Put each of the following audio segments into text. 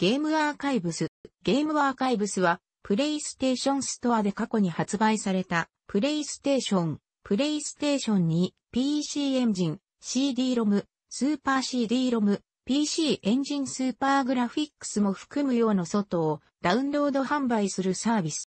ゲームアーカイブス。ゲームアーカイブスは、プレイステーションストアで過去に発売された、プレイステーション、プレイステーションに、PC エンジン、CD-ROM、スーパー CD-ROM、PC エンジンスーパーグラフィックスも含むような外をダウンロード販売するサービス。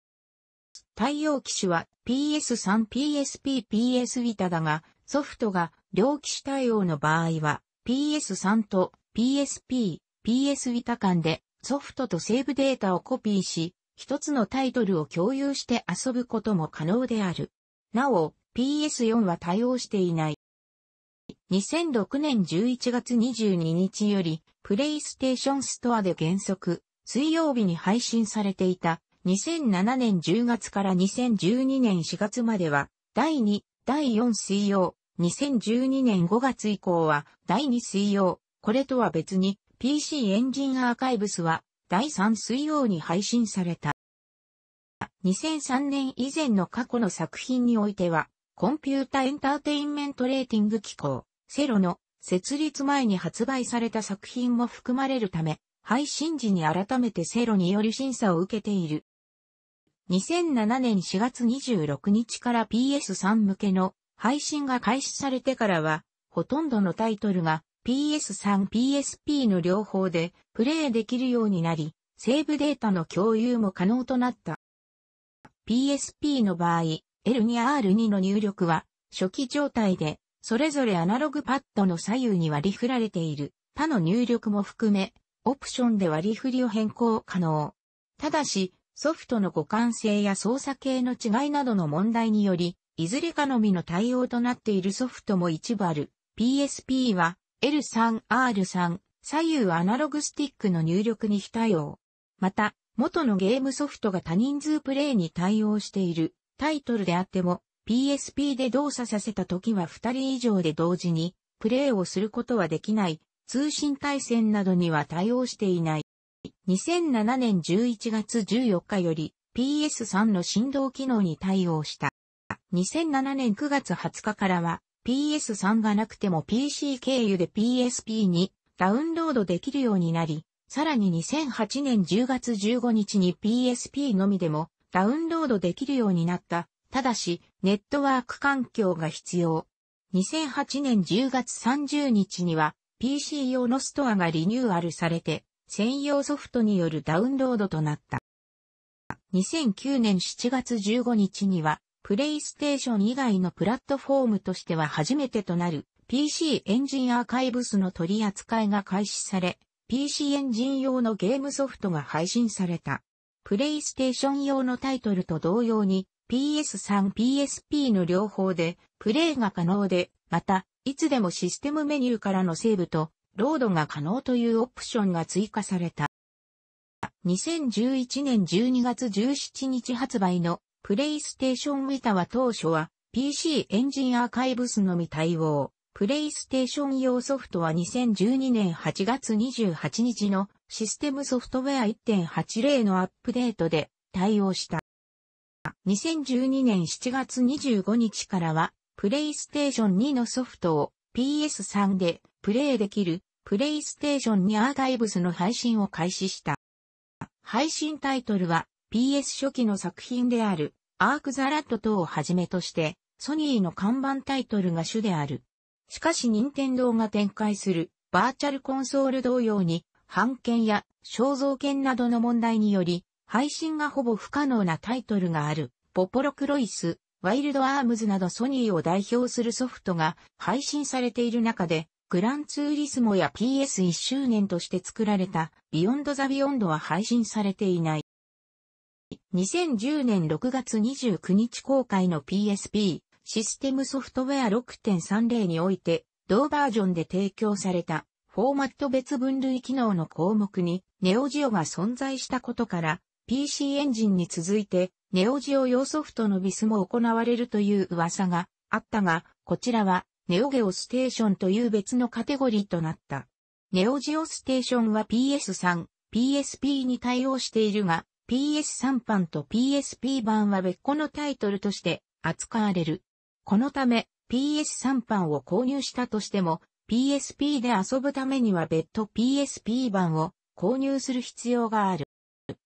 対応機種は PS3、PSP、PS Vita だが、ソフトが両機種対応の場合は PS3 と PSP、PS ビタ間でソフトとセーブデータをコピーし、一つのタイトルを共有して遊ぶことも可能である。なお、PS4 は対応していない。2006年11月22日より、プレイステーションストアで原則、水曜日に配信されていた、2007年10月から2012年4月までは、第2、第4水曜、2012年5月以降は、第2水曜、これとは別に、PC エンジンアーカイブスは第3水曜に配信された。2003年以前の過去の作品においては、コンピュータエンターテインメントレーティング機構、セロの設立前に発売された作品も含まれるため、配信時に改めてセロにより審査を受けている。2007年4月26日から PS3 向けの配信が開始されてからは、ほとんどのタイトルが PS3、PSP の両方でプレイできるようになり、セーブデータの共有も可能となった。PSP の場合、L2R2 の入力は初期状態で、それぞれアナログパッドの左右に割り振られている他の入力も含め、オプションで割り振りを変更可能。ただし、ソフトの互換性や操作系の違いなどの問題により、いずれかのみの対応となっているソフトも一部ある。PSP は L3、R3、左右アナログスティックの入力に非対応。また、元のゲームソフトが多人数プレイに対応しているタイトルであっても、PSP で動作させた時は2人以上で同時にプレイをすることはできない通信対戦などには対応していない。2007年11月14日より PS3 の振動機能に対応した。2007年9月20日からは PS3 がなくても PC 経由で PSP にダウンロードできるようになり、さらに2008年10月15日に PSP のみでもダウンロードできるようになった。ただし、ネットワーク環境が必要。2008年10月30日には PC 用のストアがリニューアルされて、専用ソフトによるダウンロードとなった。2009年7月15日にはプレイステーション以外のプラットフォームとしては初めてとなる PC エンジンアーカイブスの取り扱いが開始され、PC エンジン用のゲームソフトが配信された。プレイステーション用のタイトルと同様に PS3、PSP の両方でプレイが可能で、また、いつでもシステムメニューからのセーブとロードが可能というオプションが追加された。2011年12月17日発売のプレイステーションィタは当初は PC エンジンアーカイブスのみ対応。プレイステーション用ソフトは2012年8月28日のシステムソフトウェア1.80のアップデートで対応した。2012年7月25日からは、プレイステーション2のソフトを PS3 でプレイできるプレイステーション2アーカイブスの配信を開始した。配信タイトルは PS 初期の作品であるアーク・ザ・ラッド等をはじめとして、ソニーの看板タイトルが主である。しかし任天堂が展開するバーチャルコンソール同様に、版権や肖像権などの問題により、配信がほぼ不可能なタイトルがある、ポポロクロイス、ワイルドアームズなどソニーを代表するソフトが配信されている中で、グランツーリスモや PS1 周年として作られたビヨンドザビヨンドは配信されていない。2010年6月29日公開の PSP システムソフトウェア6.30において、同バージョンで提供されたフォーマット別分類機能の項目にネオジオが存在したことから、PC エンジンに続いてネオジオ用ソフトのビスも行われるという噂があったが、こちらはネオゲオステーションという別のカテゴリーとなった。ネオジオステーションは PS3、PSP に対応しているが、PS3 版と PSP 版は別個のタイトルとして扱われる。このため PS3 版を購入したとしても PSP で遊ぶためには別途 PSP 版を購入する必要がある。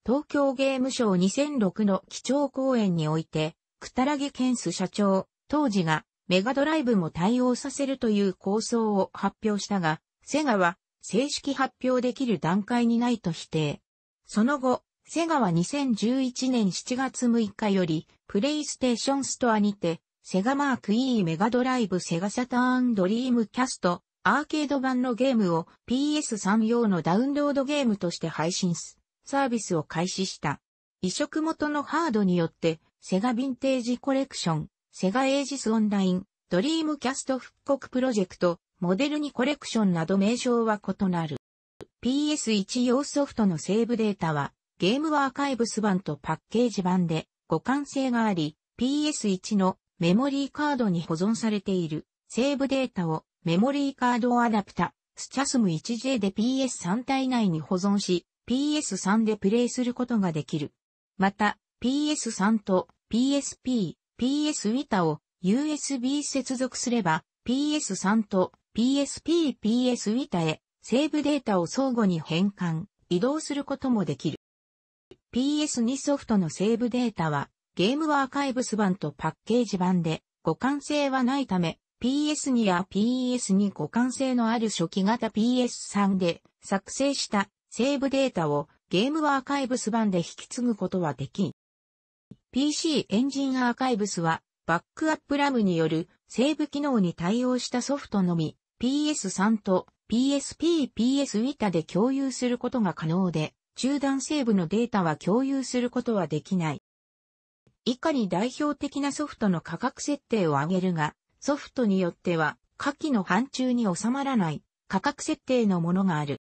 東京ゲームショー2006の基調講演において、くたらげンス社長、当時がメガドライブも対応させるという構想を発表したが、セガは正式発表できる段階にないと否定。その後、セガは2011年7月6日より、プレイステーションストアにて、セガマーク E メガドライブセガサターンドリームキャスト、アーケード版のゲームを PS3 用のダウンロードゲームとして配信す、サービスを開始した。移植元のハードによって、セガヴィンテージコレクション、セガエイジスオンライン、ドリームキャスト復刻プロジェクト、モデルにコレクションなど名称は異なる。PS1 用ソフトのセーブデータは、ゲームアーカイブス版とパッケージ版で互換性があり、PS1 のメモリーカードに保存されているセーブデータをメモリーカードアダプタ、スチャスム 1J で PS3 体内に保存し、PS3 でプレイすることができる。また、PS3 と PSP、PS Vita を USB 接続すれば、PS3 と PSP、PS Vita へセーブデータを相互に変換、移動することもできる。PS2 ソフトのセーブデータは、ゲームアーカイブス版とパッケージ版で、互換性はないため、PS2 や PS に互換性のある初期型 PS3 で作成したセーブデータをゲームアーカイブス版で引き継ぐことはできん。PC エンジンアーカイブスはバックアップラムによるセーブ機能に対応したソフトのみ PS3 と PSP、PS Vita で共有することが可能で中断セーブのデータは共有することはできない。以下に代表的なソフトの価格設定を挙げるが、ソフトによっては、下記の範疇に収まらない価格設定のものがある。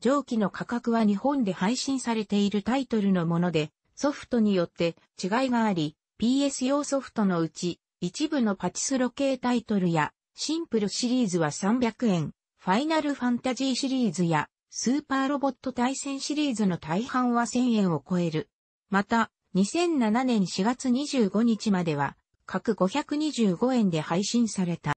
上記の価格は日本で配信されているタイトルのもので、ソフトによって違いがあり、PS 用ソフトのうち、一部のパチスロ系タイトルや、シンプルシリーズは300円、ファイナルファンタジーシリーズや、スーパーロボット対戦シリーズの大半は1000円を超える。また、2007年4月25日までは、各525円で配信された。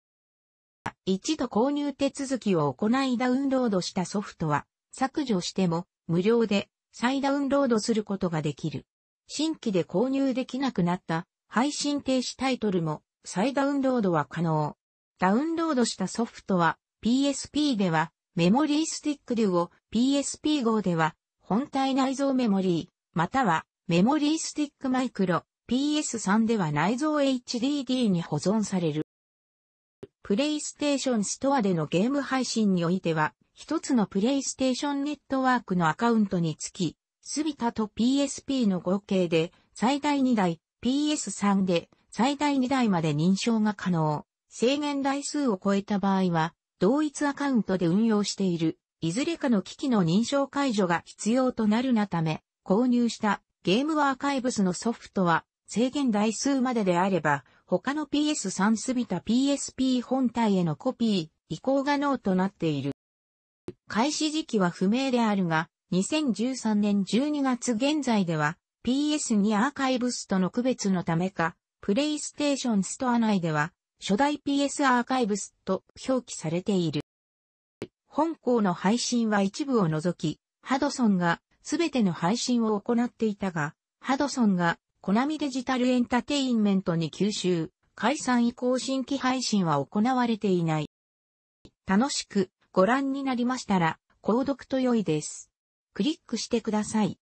一度購入手続きを行いダウンロードしたソフトは、削除しても無料で再ダウンロードすることができる。新規で購入できなくなった配信停止タイトルも再ダウンロードは可能。ダウンロードしたソフトは PSP ではメモリースティック流を PSP 号では本体内蔵メモリー、またはメモリースティックマイクロ PS3 では内蔵 HDD に保存される。プレイステーションストアでのゲーム配信においては、一つのプレイステーションネットワークのアカウントにつき、スビタと PSP の合計で最大2台、PS3 で最大2台まで認証が可能。制限台数を超えた場合は同一アカウントで運用している、いずれかの機器の認証解除が必要となるなため、購入したゲームアーカイブスのソフトは制限台数までであれば、他の PS3 すびた PSP 本体へのコピー、移行が能となっている。開始時期は不明であるが、2013年12月現在では、PS2 アーカイブスとの区別のためか、プレイステーションストア内では、初代 PS アーカイブスと表記されている。本校の配信は一部を除き、ハドソンがすべての配信を行っていたが、ハドソンがコナミデジタルエンタテインメントに吸収、解散以降新規配信は行われていない。楽しくご覧になりましたら、購読と良いです。クリックしてください。